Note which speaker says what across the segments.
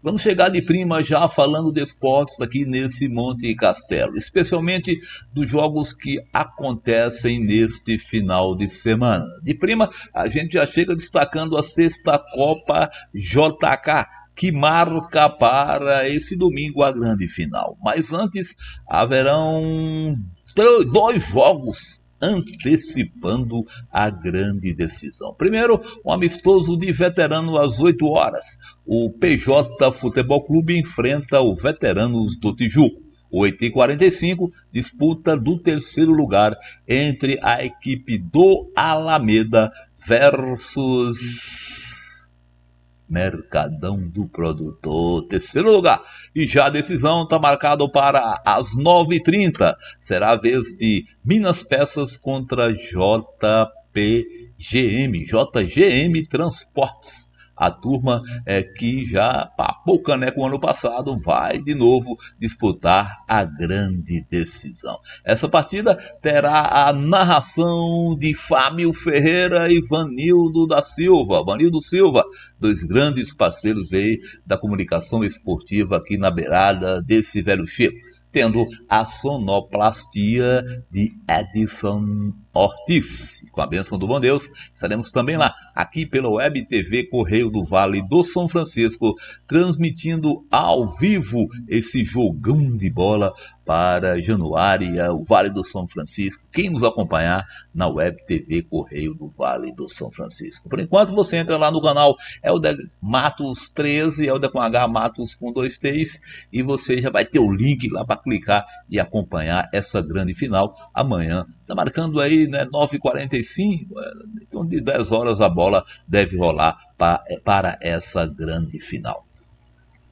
Speaker 1: Vamos chegar de prima já falando de esportes aqui nesse Monte Castelo, especialmente dos jogos que acontecem neste final de semana. De prima, a gente já chega destacando a sexta Copa JK, que marca para esse domingo a grande final. Mas antes, haverão dois jogos antecipando a grande decisão. Primeiro, um amistoso de veterano às 8 horas. O PJ Futebol Clube enfrenta o Veteranos do Tijuco. 8 e 45 disputa do terceiro lugar entre a equipe do Alameda versus Mercadão do Produtor. Terceiro lugar. E já a decisão está marcada para as 9h30. Será a vez de Minas Peças contra JPGM. JGM Transportes a turma é, que já papou né, o caneco ano passado vai de novo disputar a grande decisão. Essa partida terá a narração de Fábio Ferreira e Vanildo da Silva. Vanildo Silva, dois grandes parceiros aí da comunicação esportiva aqui na beirada desse velho Chico. Tendo a sonoplastia de Edson Ortiz. Com a bênção do bom Deus, estaremos também lá, aqui pela Web TV Correio do Vale do São Francisco, transmitindo ao vivo esse jogão de bola para Januária, o Vale do São Francisco. Quem nos acompanhar na Web TV Correio do Vale do São Francisco. Por enquanto, você entra lá no canal o Matos 13, Helder com H Matos com dois T's, e você já vai ter o link lá para clicar e acompanhar essa grande final amanhã Está marcando aí né, 9h45, então é, de 10 horas a bola deve rolar pra, é, para essa grande final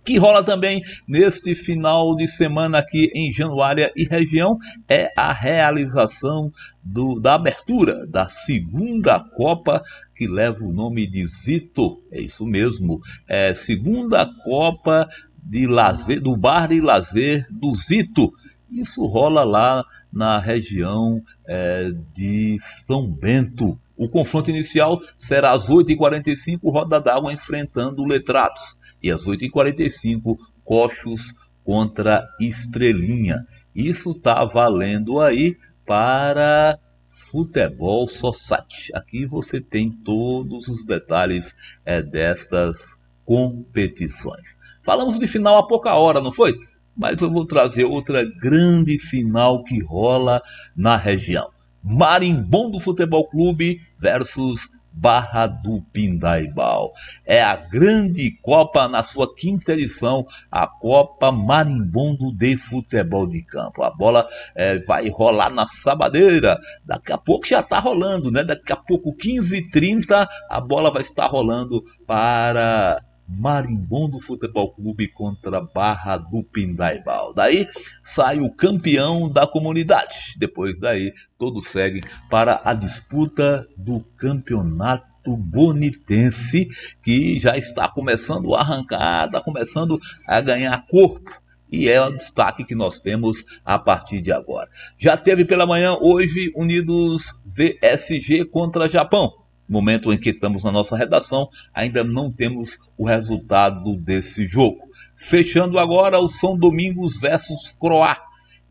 Speaker 1: que rola também neste final de semana aqui em Januária e região é a realização do, da abertura da segunda Copa que leva o nome de Zito, é isso mesmo, é segunda Copa de lazer, do bar e lazer do Zito isso rola lá na região é, de São Bento. O confronto inicial será às 8h45, Roda d'Água enfrentando Letratos. E às 8h45, Cochos contra Estrelinha. Isso está valendo aí para Futebol Society. Aqui você tem todos os detalhes é, destas competições. Falamos de final há pouca hora, não foi? mas eu vou trazer outra grande final que rola na região. Marimbondo Futebol Clube versus Barra do Pindaibal. É a grande Copa na sua quinta edição, a Copa Marimbondo de Futebol de Campo. A bola é, vai rolar na sabadeira. Daqui a pouco já está rolando, né? Daqui a pouco, 15h30, a bola vai estar rolando para Marimbondo Futebol Clube contra Barra do Pindaibal. Daí sai o campeão da comunidade. Depois daí, todos seguem para a disputa do campeonato bonitense que já está começando a arrancar, está começando a ganhar corpo. E é o destaque que nós temos a partir de agora. Já teve pela manhã hoje Unidos VSG contra Japão momento em que estamos na nossa redação, ainda não temos o resultado desse jogo. Fechando agora o São Domingos versus Croá.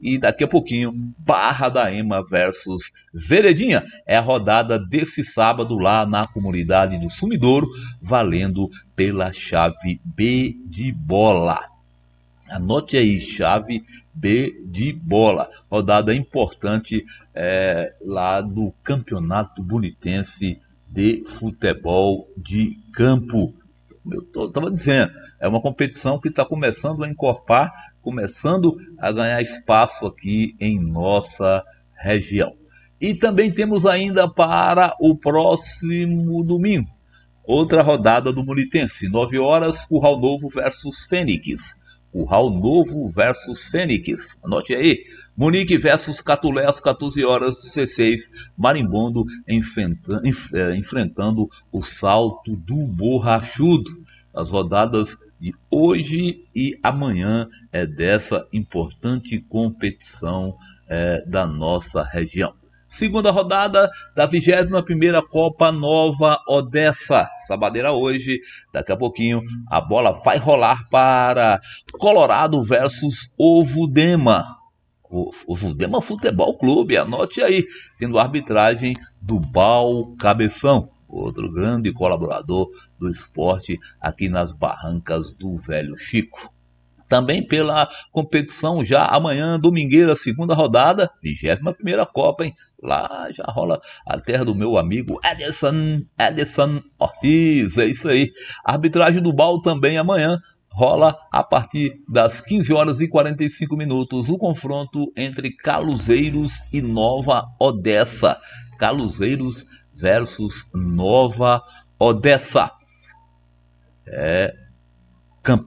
Speaker 1: E daqui a pouquinho, Barra da Ema versus Veredinha. É a rodada desse sábado lá na comunidade do Sumidouro, valendo pela chave B de bola. Anote aí, chave B de bola. Rodada importante é, lá do Campeonato Bonitense de futebol de campo. Eu estava dizendo, é uma competição que está começando a encorpar, começando a ganhar espaço aqui em nossa região. E também temos ainda para o próximo domingo, outra rodada do Munitense, 9 horas, Curral Novo versus Fênix. Curral Novo versus Fênix. Anote aí. Munique versus Catulé às 14 horas 16. Marimbondo enfrenta, enf, é, enfrentando o salto do borrachudo. As rodadas de hoje e amanhã é dessa importante competição é, da nossa região. Segunda rodada da 21ª Copa Nova Odessa. Sabadeira hoje, daqui a pouquinho a bola vai rolar para Colorado versus Ovudema. Ovudema Futebol Clube, anote aí, tendo arbitragem do Bal Cabeção, outro grande colaborador do esporte aqui nas barrancas do Velho Chico também pela competição já amanhã, domingueira, segunda rodada, 21 Copa, hein? Lá já rola a terra do meu amigo Edson, Edson Ortiz, é isso aí. Arbitragem do Bal também amanhã, rola a partir das 15 horas e 45 minutos o confronto entre Caluzeiros e Nova Odessa. Caluzeiros versus Nova Odessa. É,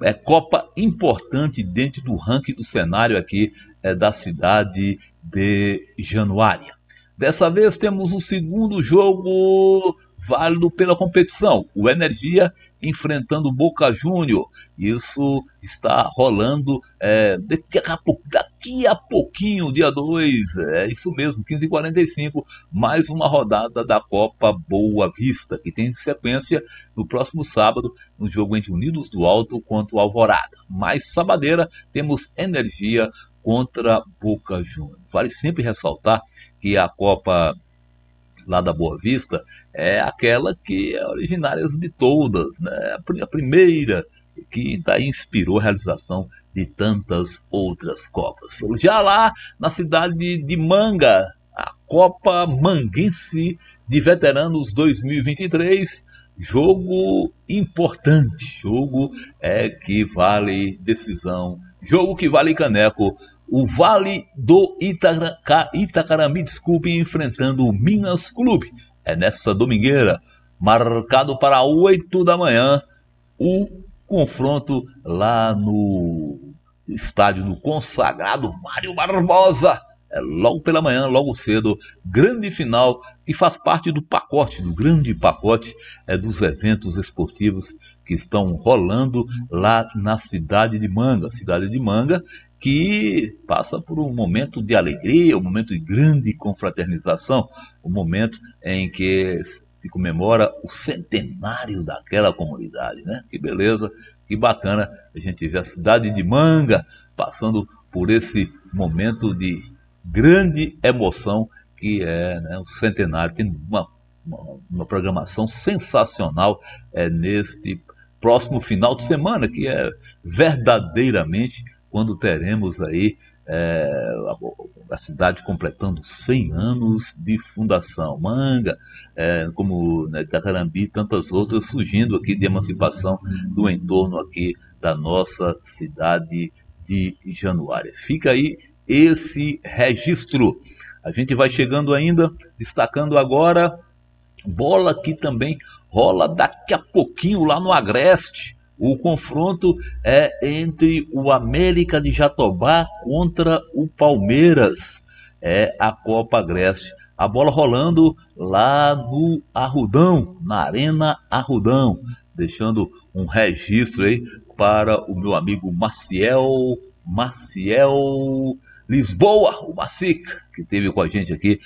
Speaker 1: é, Copa importante dentro do ranking do cenário aqui é, da cidade de Januária. Dessa vez temos o segundo jogo válido pela competição. O Energia enfrentando o Boca Júnior. Isso está rolando é, daqui, a pouco, daqui a pouquinho, dia 2. É isso mesmo, 15h45, mais uma rodada da Copa Boa Vista, que tem sequência no próximo sábado, no jogo entre Unidos do Alto quanto Alvorada. Mais sabadeira, temos Energia contra Boca Júnior. Vale sempre ressaltar que a Copa lá da Boa Vista é aquela que é originária de todas, né? a primeira que daí inspirou a realização de tantas outras Copas. Já lá na cidade de Manga, a Copa Manguense de Veteranos 2023 jogo importante, jogo é que vale decisão, jogo que vale caneco. O Vale do Itaca, Itacarami, desculpe, enfrentando o Minas Clube. É nessa domingueira, marcado para 8 da manhã, o confronto lá no estádio do consagrado Mário Barbosa. É logo pela manhã, logo cedo, grande final que faz parte do pacote, do grande pacote é, dos eventos esportivos que estão rolando lá na cidade de Manga. Cidade de Manga que passa por um momento de alegria, um momento de grande confraternização, um momento em que se comemora o centenário daquela comunidade, né? Que beleza, que bacana a gente ver a cidade de Manga passando por esse momento de grande emoção que é né, o centenário. Tem uma, uma, uma programação sensacional é, neste próximo final de semana, que é verdadeiramente quando teremos aí é, a, a, cidade completando 100 anos de fundação. Manga, é, como né, e tantas outras surgindo aqui de emancipação do entorno aqui da nossa cidade de Januária. Fica aí esse registro. A gente vai chegando ainda, destacando agora bola que também rola daqui a pouquinho lá no Agreste. O confronto é entre o América de Jatobá contra o Palmeiras. É a Copa Agreste. A bola rolando lá no Arrudão, na Arena Arrudão. Deixando um registro aí para o meu amigo Maciel. Maciel Lisboa, o Macica, que esteve com a gente aqui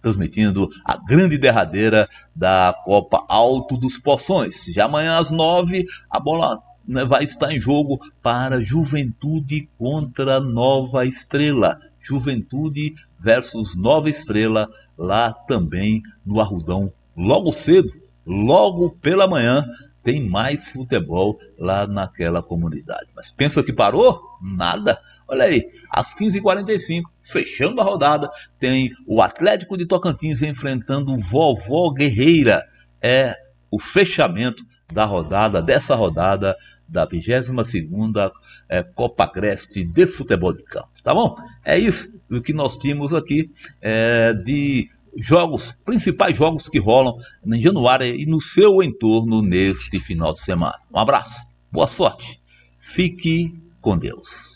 Speaker 1: transmitindo a grande derradeira da Copa Alto dos Poções. Já amanhã às nove, a bola né, vai estar em jogo para Juventude contra Nova Estrela. Juventude versus Nova Estrela, lá também no Arrudão, logo cedo, logo pela manhã, tem mais futebol lá naquela comunidade. Mas pensa que parou? Nada. Olha aí, às 15h45, fechando a rodada, tem o Atlético de Tocantins enfrentando o Vovó Guerreira. É o fechamento da rodada, dessa rodada da 22ª é, Copa Creste de Futebol de Campo, tá bom? É isso o que nós tínhamos aqui é, de jogos, principais jogos que rolam em Januária e no seu entorno neste final de semana. Um abraço, boa sorte, fique com Deus.